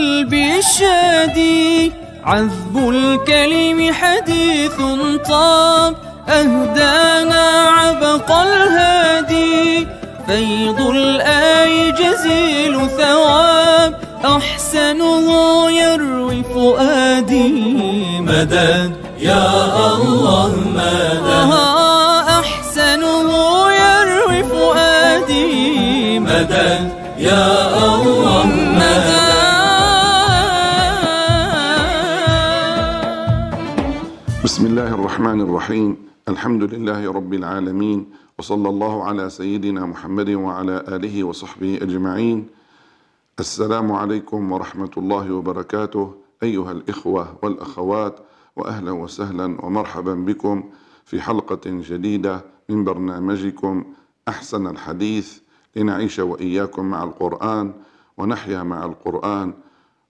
قلبي الشادي عذب الكلم حديث طاب أهدانا عبق الهادي فيض الآي جزيل ثواب أحسنه يروي فؤادي مدد يا الله مدد الرحمن الرحيم الحمد لله رب العالمين وصلى الله على سيدنا محمد وعلى اله وصحبه اجمعين السلام عليكم ورحمه الله وبركاته ايها الاخوه والاخوات واهلا وسهلا ومرحبا بكم في حلقه جديده من برنامجكم احسن الحديث لنعيش واياكم مع القران ونحيا مع القران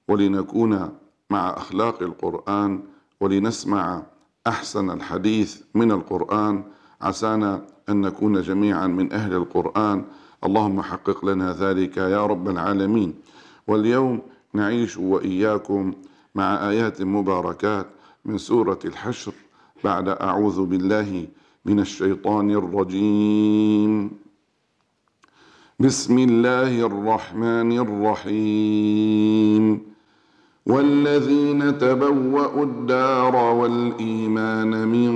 ولنكون مع اخلاق القران ولنسمع أحسن الحديث من القرآن عسانا أن نكون جميعا من أهل القرآن اللهم حقق لنا ذلك يا رب العالمين واليوم نعيش وإياكم مع آيات مباركات من سورة الحشر بعد أعوذ بالله من الشيطان الرجيم بسم الله الرحمن الرحيم والذين تبوأوا الدار والإيمان من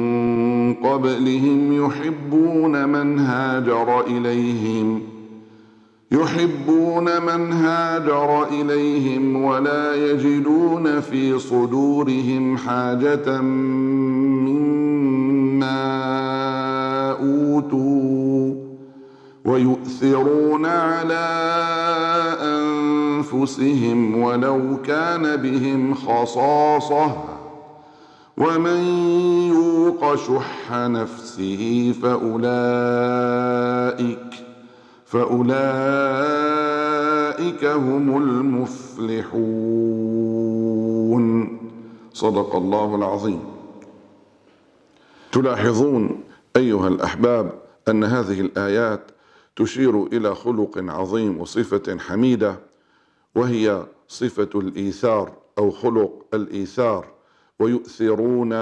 قبلهم يحبون من هاجر إليهم يحبون من هاجر إليهم ولا يجدون في صدورهم حاجة مما أوتوا ويؤثرون على أنفسهم ولو كان بهم خصاصة ومن يوق شح نفسه فأولئك فأولئك هم المفلحون صدق الله العظيم تلاحظون أيها الأحباب أن هذه الآيات تشير الى خلق عظيم وصفه حميده وهي صفه الايثار او خلق الايثار ويؤثرون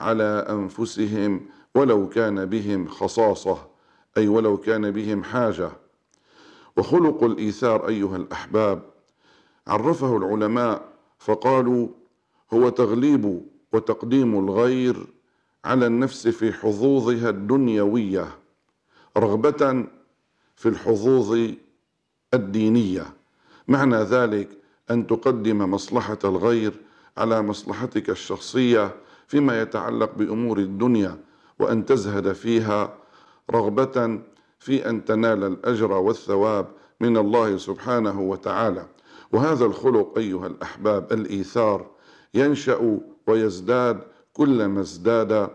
على انفسهم ولو كان بهم خصاصه اي ولو كان بهم حاجه وخلق الايثار ايها الاحباب عرفه العلماء فقالوا هو تغليب وتقديم الغير على النفس في حظوظها الدنيويه رغبه في الحظوظ الدينيه معنى ذلك ان تقدم مصلحه الغير على مصلحتك الشخصيه فيما يتعلق بامور الدنيا وان تزهد فيها رغبه في ان تنال الاجر والثواب من الله سبحانه وتعالى وهذا الخلق ايها الاحباب الايثار ينشا ويزداد كلما ازداد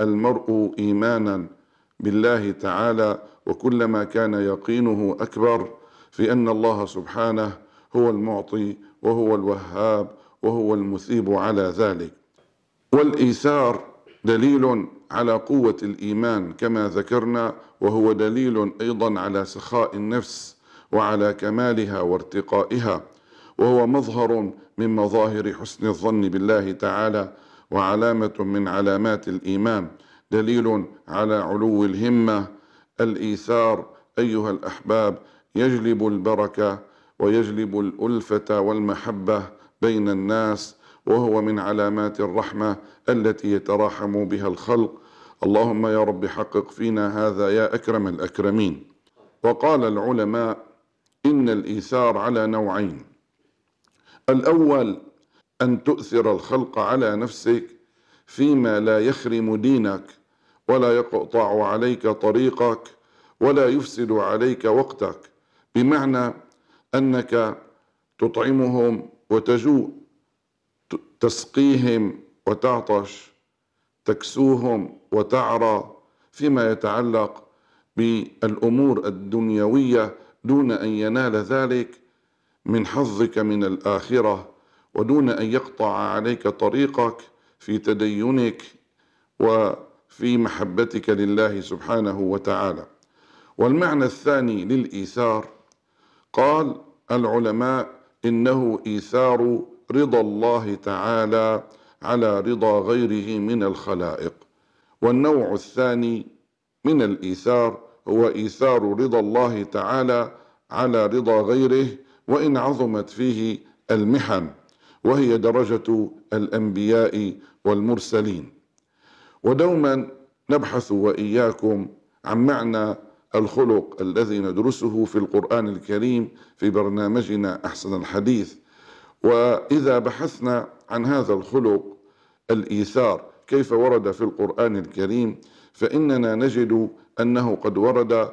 المرء ايمانا بالله تعالى وكلما كان يقينه اكبر في ان الله سبحانه هو المعطي وهو الوهاب وهو المثيب على ذلك والايثار دليل على قوه الايمان كما ذكرنا وهو دليل ايضا على سخاء النفس وعلى كمالها وارتقائها وهو مظهر من مظاهر حسن الظن بالله تعالى وعلامه من علامات الايمان دليل على علو الهمه الايثار ايها الاحباب يجلب البركه ويجلب الالفه والمحبه بين الناس وهو من علامات الرحمه التي يتراحم بها الخلق اللهم يا رب حقق فينا هذا يا اكرم الاكرمين وقال العلماء ان الايثار على نوعين الاول ان تؤثر الخلق على نفسك فيما لا يخرم دينك ولا يقطع عليك طريقك ولا يفسد عليك وقتك بمعنى انك تطعمهم وتجوع تسقيهم وتعطش تكسوهم وتعرى فيما يتعلق بالامور الدنيويه دون ان ينال ذلك من حظك من الاخره ودون ان يقطع عليك طريقك في تدينك و في محبتك لله سبحانه وتعالى والمعنى الثاني للايثار قال العلماء انه ايثار رضا الله تعالى على رضا غيره من الخلائق والنوع الثاني من الايثار هو ايثار رضا الله تعالى على رضا غيره وان عظمت فيه المحن وهي درجه الانبياء والمرسلين ودوما نبحث واياكم عن معنى الخلق الذي ندرسه في القران الكريم في برنامجنا احسن الحديث واذا بحثنا عن هذا الخلق الايثار كيف ورد في القران الكريم فاننا نجد انه قد ورد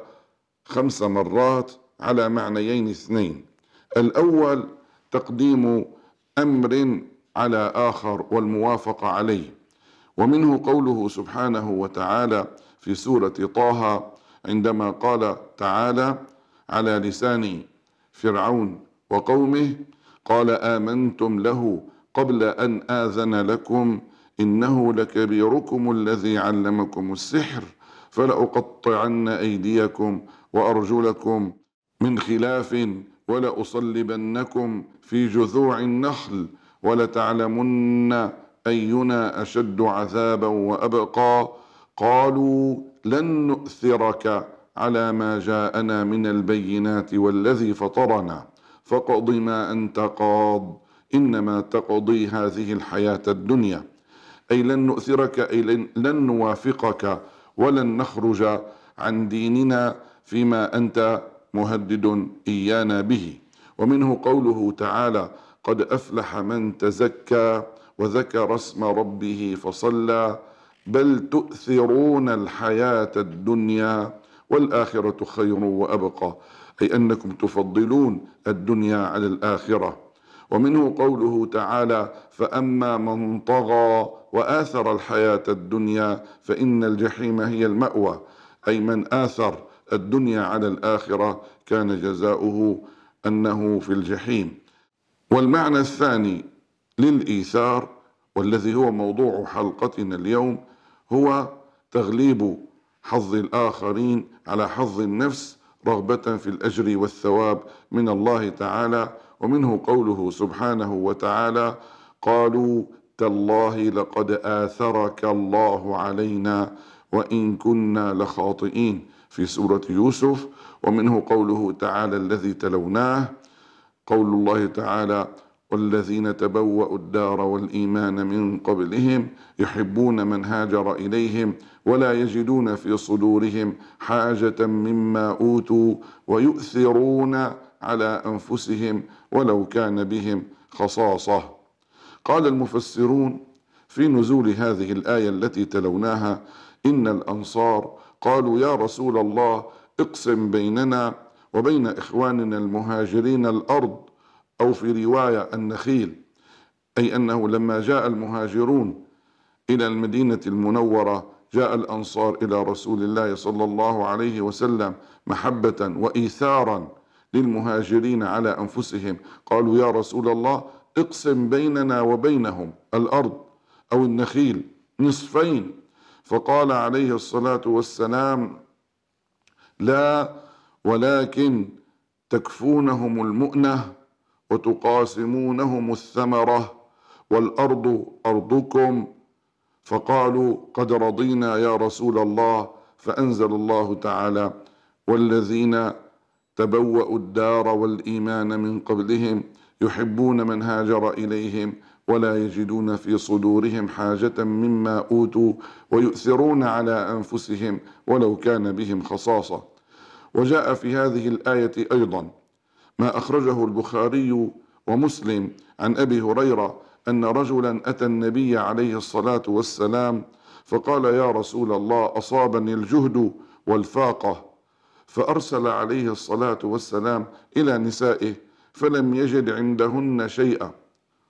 خمس مرات على معنيين اثنين الاول تقديم امر على اخر والموافقه عليه ومنه قوله سبحانه وتعالى في سورة طه عندما قال تعالى على لسان فرعون وقومه قال آمنتم له قبل أن آذن لكم إنه لكبيركم الذي علمكم السحر فلأقطعن أيديكم وأرجلكم من خلاف ولأصلبنكم في جذوع النخل ولتعلمن أينا أشد عذابا وأبقى قالوا لن نؤثرك على ما جاءنا من البينات والذي فطرنا فاقض ما أنت قاض إنما تقضي هذه الحياة الدنيا أي لن نؤثرك أي لن نوافقك ولن نخرج عن ديننا فيما أنت مهدد إيانا به ومنه قوله تعالى قد أفلح من تزكى وذكر اسم ربه فصلى بل تؤثرون الحياه الدنيا والاخره خير وابقى اي انكم تفضلون الدنيا على الاخره ومنه قوله تعالى فاما من طغى واثر الحياه الدنيا فان الجحيم هي الماوى اي من اثر الدنيا على الاخره كان جزاؤه انه في الجحيم والمعنى الثاني للايثار والذي هو موضوع حلقتنا اليوم هو تغليب حظ الاخرين على حظ النفس رغبه في الاجر والثواب من الله تعالى ومنه قوله سبحانه وتعالى قالوا تالله لقد اثرك الله علينا وان كنا لخاطئين في سوره يوسف ومنه قوله تعالى الذي تلوناه قول الله تعالى والذين تبوأوا الدار والإيمان من قبلهم يحبون من هاجر إليهم ولا يجدون في صدورهم حاجة مما أوتوا ويؤثرون على أنفسهم ولو كان بهم خصاصة قال المفسرون في نزول هذه الآية التي تلوناها إن الأنصار قالوا يا رسول الله اقسم بيننا وبين إخواننا المهاجرين الأرض أو في رواية النخيل أي أنه لما جاء المهاجرون إلى المدينة المنورة جاء الأنصار إلى رسول الله صلى الله عليه وسلم محبة وإيثارا للمهاجرين على أنفسهم قالوا يا رسول الله اقسم بيننا وبينهم الأرض أو النخيل نصفين فقال عليه الصلاة والسلام لا ولكن تكفونهم المؤنه وتقاسمونهم الثمرة والأرض أرضكم فقالوا قد رضينا يا رسول الله فأنزل الله تعالى والذين تبوأوا الدار والإيمان من قبلهم يحبون من هاجر إليهم ولا يجدون في صدورهم حاجة مما أوتوا ويؤثرون على أنفسهم ولو كان بهم خصاصة وجاء في هذه الآية أيضا ما أخرجه البخاري ومسلم عن أبي هريرة أن رجلا أتى النبي عليه الصلاة والسلام فقال يا رسول الله أصابني الجهد والفاقة فأرسل عليه الصلاة والسلام إلى نسائه فلم يجد عندهن شيئا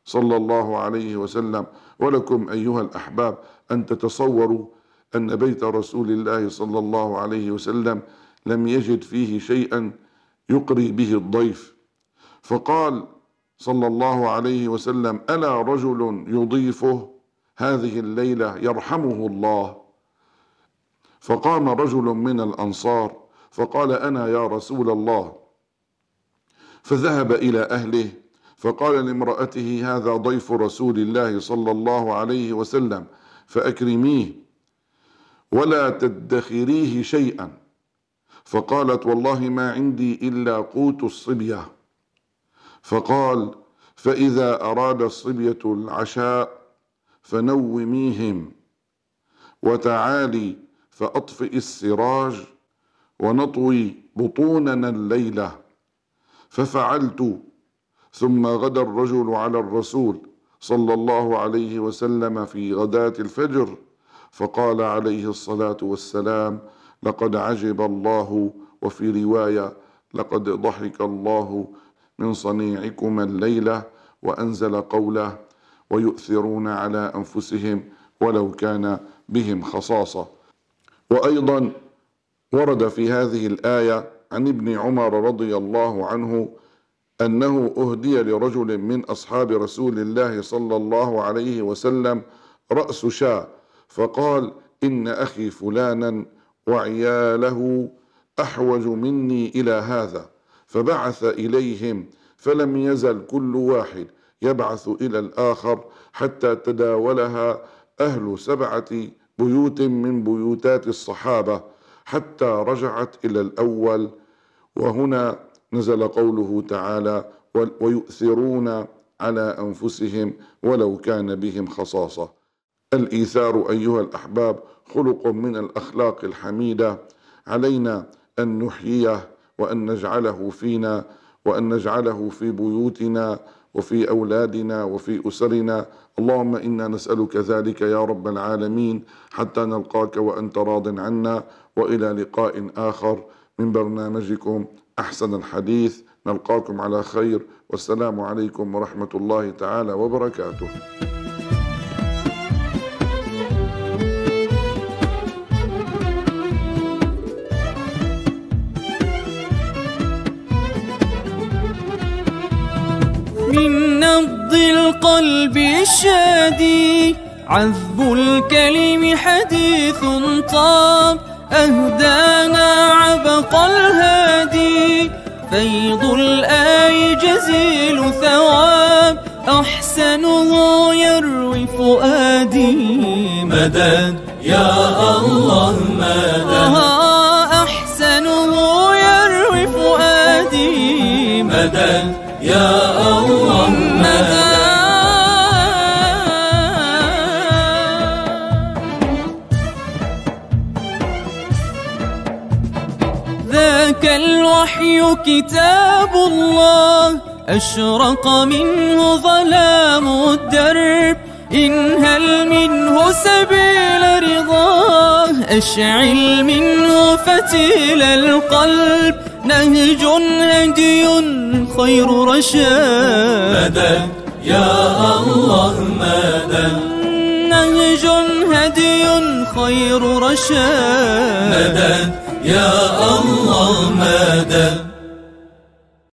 صلى الله عليه وسلم ولكم أيها الأحباب أن تتصوروا أن بيت رسول الله صلى الله عليه وسلم لم يجد فيه شيئا يقري به الضيف فقال صلى الله عليه وسلم الا رجل يضيفه هذه الليله يرحمه الله فقام رجل من الانصار فقال انا يا رسول الله فذهب الى اهله فقال لامرأته هذا ضيف رسول الله صلى الله عليه وسلم فأكرميه ولا تدخريه شيئا فقالت والله ما عندي إلا قوت الصبية فقال فإذا أراد الصبية العشاء فنوميهم وتعالي فأطفئ السراج ونطوي بطوننا الليلة ففعلت ثم غدا الرجل على الرسول صلى الله عليه وسلم في غداة الفجر فقال عليه الصلاة والسلام لقد عجب الله وفي روايه لقد ضحك الله من صنيعكما الليله وانزل قوله ويؤثرون على انفسهم ولو كان بهم خصاصه وايضا ورد في هذه الايه عن ابن عمر رضي الله عنه انه اهدي لرجل من اصحاب رسول الله صلى الله عليه وسلم راس شاة فقال ان اخي فلانا وعياله احوج مني الى هذا فبعث اليهم فلم يزل كل واحد يبعث الى الاخر حتى تداولها اهل سبعه بيوت من بيوتات الصحابه حتى رجعت الى الاول وهنا نزل قوله تعالى ويؤثرون على انفسهم ولو كان بهم خصاصه الايثار ايها الاحباب خلق من الاخلاق الحميده علينا ان نحييه وان نجعله فينا وان نجعله في بيوتنا وفي اولادنا وفي اسرنا اللهم انا نسالك ذلك يا رب العالمين حتى نلقاك وانت راض عنا والى لقاء اخر من برنامجكم احسن الحديث نلقاكم على خير والسلام عليكم ورحمه الله تعالى وبركاته من نبض القلب الشادي عذب الكلم حديث طاب أهدانا عبق الهادي فيض الآي جزيل ثواب أحسنه يروي فؤادي مدد يا الله مدد الوحي كتاب الله أشرق منه ظلام الدرب إن هل منه سبيل رضاه أشعل منه فتيل القلب نهج هدي خير رشاد مدد يا الله مدد نهج هدي خير رشاد مدد يا الله مدد